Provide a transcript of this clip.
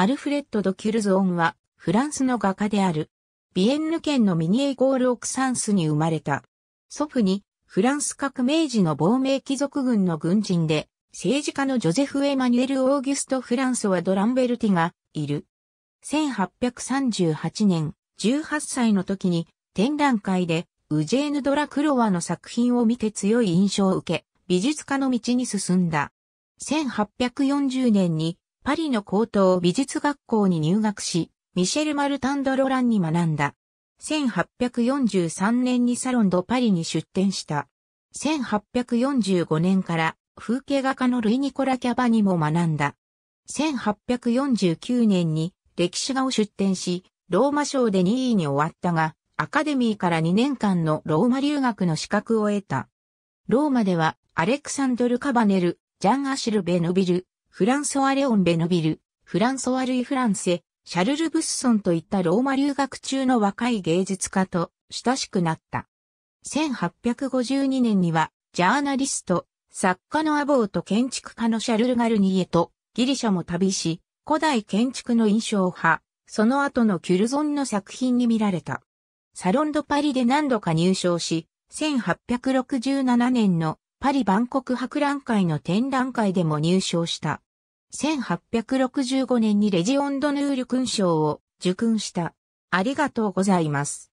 アルフレッド・ド・キュルゾーンは、フランスの画家である。ビエンヌ県のミニエゴール・オクサンスに生まれた。祖父に、フランス革命時の亡命貴族軍の軍人で、政治家のジョゼフ・エマニュエル・オーギュスト・フランソワ・ドランベルティがいる。1838年、18歳の時に展覧会でウジェーヌ・ドラクロワの作品を見て強い印象を受け、美術家の道に進んだ。1840年にパリの高等美術学校に入学し、ミシェル・マルタンド・ロランに学んだ。1843年にサロンド・パリに出展した。1845年から風景画家のルイ・ニコラ・キャバにも学んだ。1849年に歴史画を出展し、ローマ賞で2位に終わったが、アカデミーから2年間のローマ留学の資格を得た。ローマでは、アレクサンドル・カバネル、ジャン・アシル・ベヌビル、フランソワ・レオン・ベノビル、フランソワ・ルイ・フランセ、シャルル・ブッソンといったローマ留学中の若い芸術家と親しくなった。1852年には、ジャーナリスト、作家のアボーと建築家のシャルル・ガルニエとギリシャも旅し、古代建築の印象派、その後のキュルゾンの作品に見られた。サロンドパリで何度か入賞し、1867年のパリ万国博覧会の展覧会でも入賞した。1865年にレジオンドヌール勲章を受勲した。ありがとうございます。